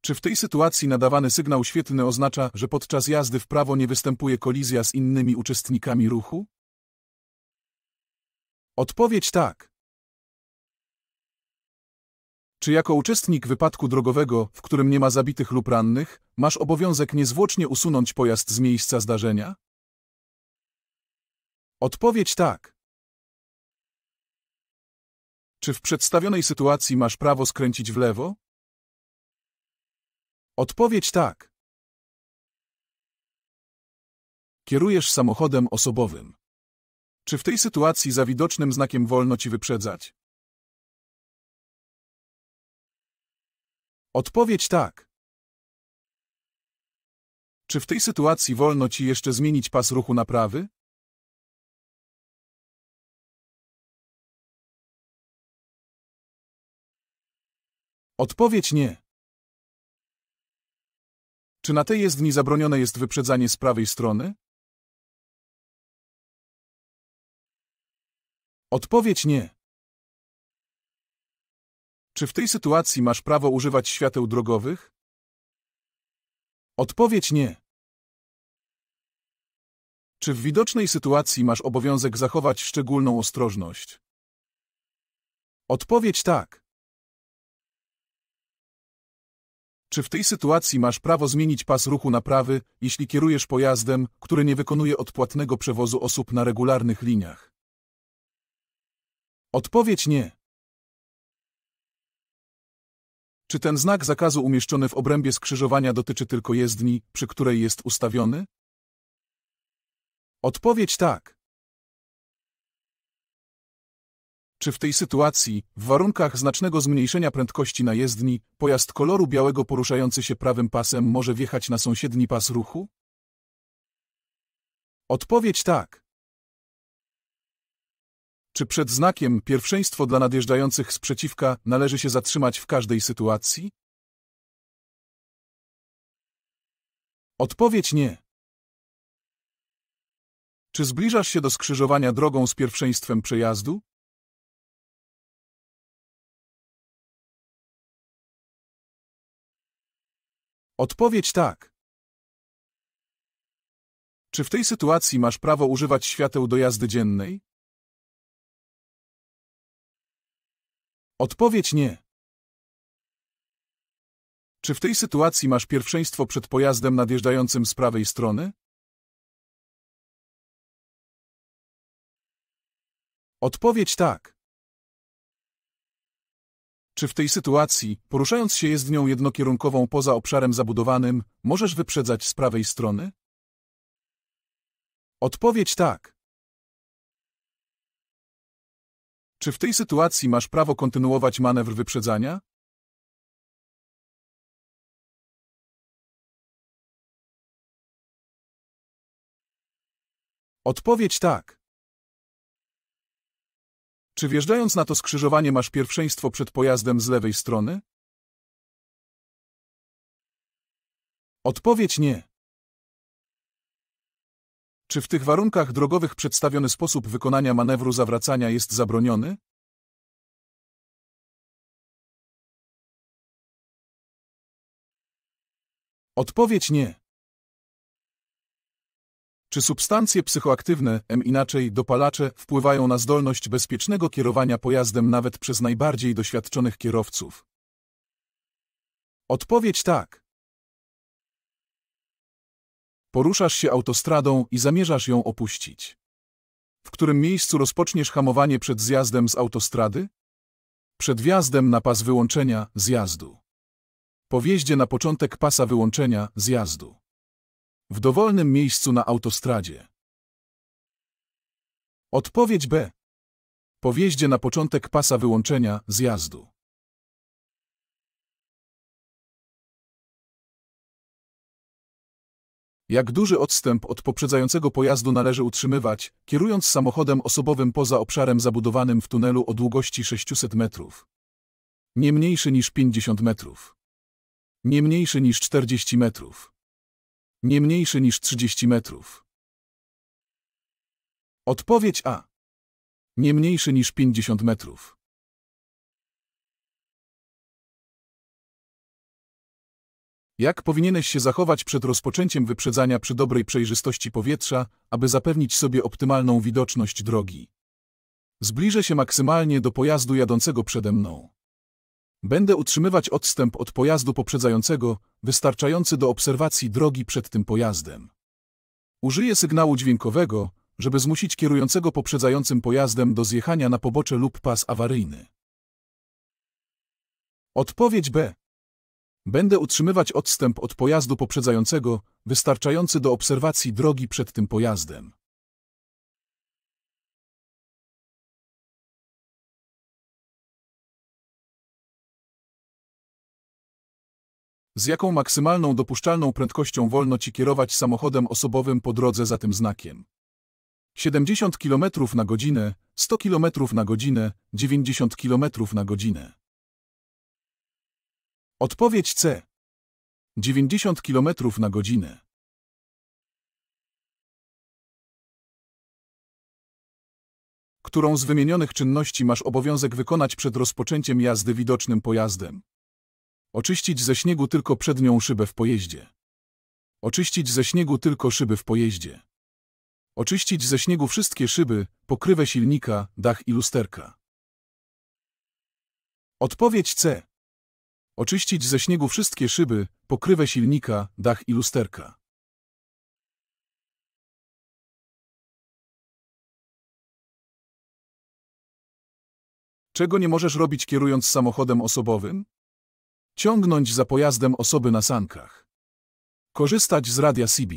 Czy w tej sytuacji nadawany sygnał świetlny oznacza, że podczas jazdy w prawo nie występuje kolizja z innymi uczestnikami ruchu? Odpowiedź tak. Czy jako uczestnik wypadku drogowego, w którym nie ma zabitych lub rannych, masz obowiązek niezwłocznie usunąć pojazd z miejsca zdarzenia? Odpowiedź tak. Czy w przedstawionej sytuacji masz prawo skręcić w lewo? Odpowiedź tak. Kierujesz samochodem osobowym. Czy w tej sytuacji za widocznym znakiem wolno ci wyprzedzać? Odpowiedź tak. Czy w tej sytuacji wolno ci jeszcze zmienić pas ruchu na prawy? Odpowiedź nie. Czy na tej jezdni zabronione jest wyprzedzanie z prawej strony? Odpowiedź nie. Czy w tej sytuacji masz prawo używać świateł drogowych? Odpowiedź nie. Czy w widocznej sytuacji masz obowiązek zachować szczególną ostrożność? Odpowiedź tak. Czy w tej sytuacji masz prawo zmienić pas ruchu na prawy, jeśli kierujesz pojazdem, który nie wykonuje odpłatnego przewozu osób na regularnych liniach? Odpowiedź nie. Czy ten znak zakazu umieszczony w obrębie skrzyżowania dotyczy tylko jezdni, przy której jest ustawiony? Odpowiedź tak. Czy w tej sytuacji, w warunkach znacznego zmniejszenia prędkości na jezdni, pojazd koloru białego poruszający się prawym pasem może wjechać na sąsiedni pas ruchu? Odpowiedź tak. Czy przed znakiem pierwszeństwo dla nadjeżdżających sprzeciwka należy się zatrzymać w każdej sytuacji? Odpowiedź nie. Czy zbliżasz się do skrzyżowania drogą z pierwszeństwem przejazdu? Odpowiedź tak. Czy w tej sytuacji masz prawo używać świateł do jazdy dziennej? Odpowiedź nie. Czy w tej sytuacji masz pierwszeństwo przed pojazdem nadjeżdżającym z prawej strony? Odpowiedź tak. Czy w tej sytuacji, poruszając się jezdnią jednokierunkową poza obszarem zabudowanym, możesz wyprzedzać z prawej strony? Odpowiedź tak. Czy w tej sytuacji masz prawo kontynuować manewr wyprzedzania? Odpowiedź tak. Czy wjeżdżając na to skrzyżowanie masz pierwszeństwo przed pojazdem z lewej strony? Odpowiedź nie. Czy w tych warunkach drogowych przedstawiony sposób wykonania manewru zawracania jest zabroniony? Odpowiedź nie. Czy substancje psychoaktywne, m inaczej dopalacze, wpływają na zdolność bezpiecznego kierowania pojazdem nawet przez najbardziej doświadczonych kierowców? Odpowiedź tak. Poruszasz się autostradą i zamierzasz ją opuścić. W którym miejscu rozpoczniesz hamowanie przed zjazdem z autostrady? Przed wjazdem na pas wyłączenia zjazdu. Po wjeździe na początek pasa wyłączenia zjazdu. W dowolnym miejscu na autostradzie. Odpowiedź B. Po wjeździe na początek pasa wyłączenia zjazdu. Jak duży odstęp od poprzedzającego pojazdu należy utrzymywać, kierując samochodem osobowym poza obszarem zabudowanym w tunelu o długości 600 metrów? Nie mniejszy niż 50 metrów. Nie mniejszy niż 40 metrów. Nie mniejszy niż 30 metrów. Odpowiedź A. Nie mniejszy niż 50 metrów. Jak powinieneś się zachować przed rozpoczęciem wyprzedzania przy dobrej przejrzystości powietrza, aby zapewnić sobie optymalną widoczność drogi? Zbliżę się maksymalnie do pojazdu jadącego przede mną. Będę utrzymywać odstęp od pojazdu poprzedzającego, wystarczający do obserwacji drogi przed tym pojazdem. Użyję sygnału dźwiękowego, żeby zmusić kierującego poprzedzającym pojazdem do zjechania na pobocze lub pas awaryjny. Odpowiedź B. Będę utrzymywać odstęp od pojazdu poprzedzającego, wystarczający do obserwacji drogi przed tym pojazdem. Z jaką maksymalną dopuszczalną prędkością wolno Ci kierować samochodem osobowym po drodze za tym znakiem? 70 km na godzinę, 100 km na godzinę, 90 km na godzinę. Odpowiedź C. 90 km na godzinę. Którą z wymienionych czynności masz obowiązek wykonać przed rozpoczęciem jazdy widocznym pojazdem? Oczyścić ze śniegu tylko przednią szybę w pojeździe. Oczyścić ze śniegu tylko szyby w pojeździe. Oczyścić ze śniegu wszystkie szyby, pokrywę silnika, dach i lusterka. Odpowiedź C. Oczyścić ze śniegu wszystkie szyby, pokrywę silnika, dach i lusterka. Czego nie możesz robić kierując samochodem osobowym? Ciągnąć za pojazdem osoby na sankach. Korzystać z radia CB.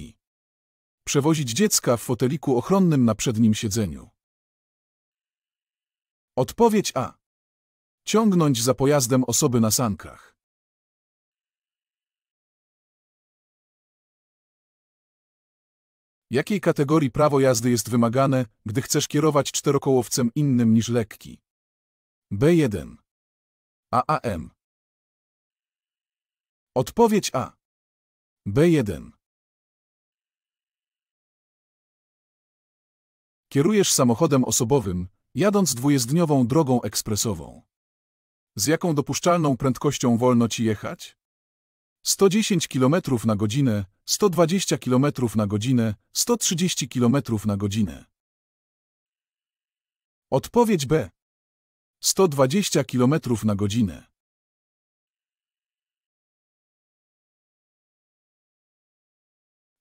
Przewozić dziecka w foteliku ochronnym na przednim siedzeniu. Odpowiedź A. Ciągnąć za pojazdem osoby na sankach. Jakiej kategorii prawo jazdy jest wymagane, gdy chcesz kierować czterokołowcem innym niż lekki? B1. AAM. Odpowiedź A. B1. Kierujesz samochodem osobowym, jadąc dwujezdniową drogą ekspresową. Z jaką dopuszczalną prędkością wolno ci jechać? 110 km na godzinę, 120 km na godzinę, 130 km na godzinę. Odpowiedź B. 120 km na godzinę.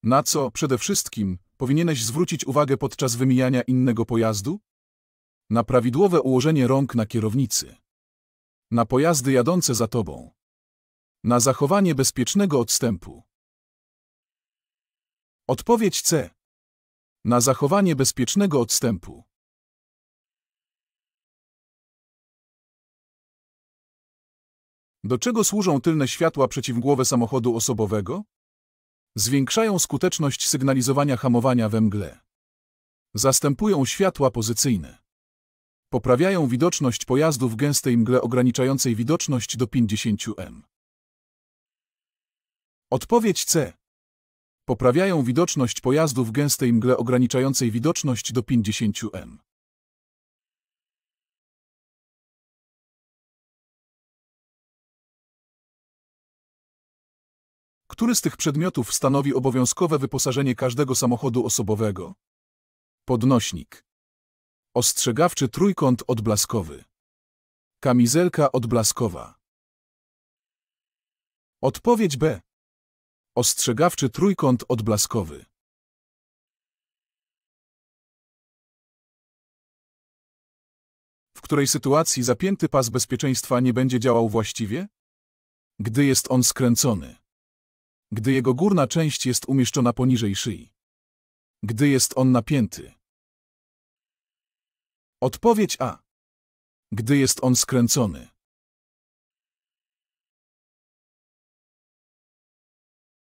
Na co, przede wszystkim, powinieneś zwrócić uwagę podczas wymijania innego pojazdu? Na prawidłowe ułożenie rąk na kierownicy. Na pojazdy jadące za tobą. Na zachowanie bezpiecznego odstępu. Odpowiedź C. Na zachowanie bezpiecznego odstępu. Do czego służą tylne światła przeciwgłowe samochodu osobowego? Zwiększają skuteczność sygnalizowania hamowania we mgle. Zastępują światła pozycyjne. Poprawiają widoczność pojazdu w gęstej mgle ograniczającej widoczność do 50 m. Odpowiedź C. Poprawiają widoczność pojazdu w gęstej mgle ograniczającej widoczność do 50 m. Który z tych przedmiotów stanowi obowiązkowe wyposażenie każdego samochodu osobowego? Podnośnik. Ostrzegawczy trójkąt odblaskowy. Kamizelka odblaskowa. Odpowiedź B. Ostrzegawczy trójkąt odblaskowy. W której sytuacji zapięty pas bezpieczeństwa nie będzie działał właściwie? Gdy jest on skręcony gdy jego górna część jest umieszczona poniżej szyi. Gdy jest on napięty. Odpowiedź A. Gdy jest on skręcony.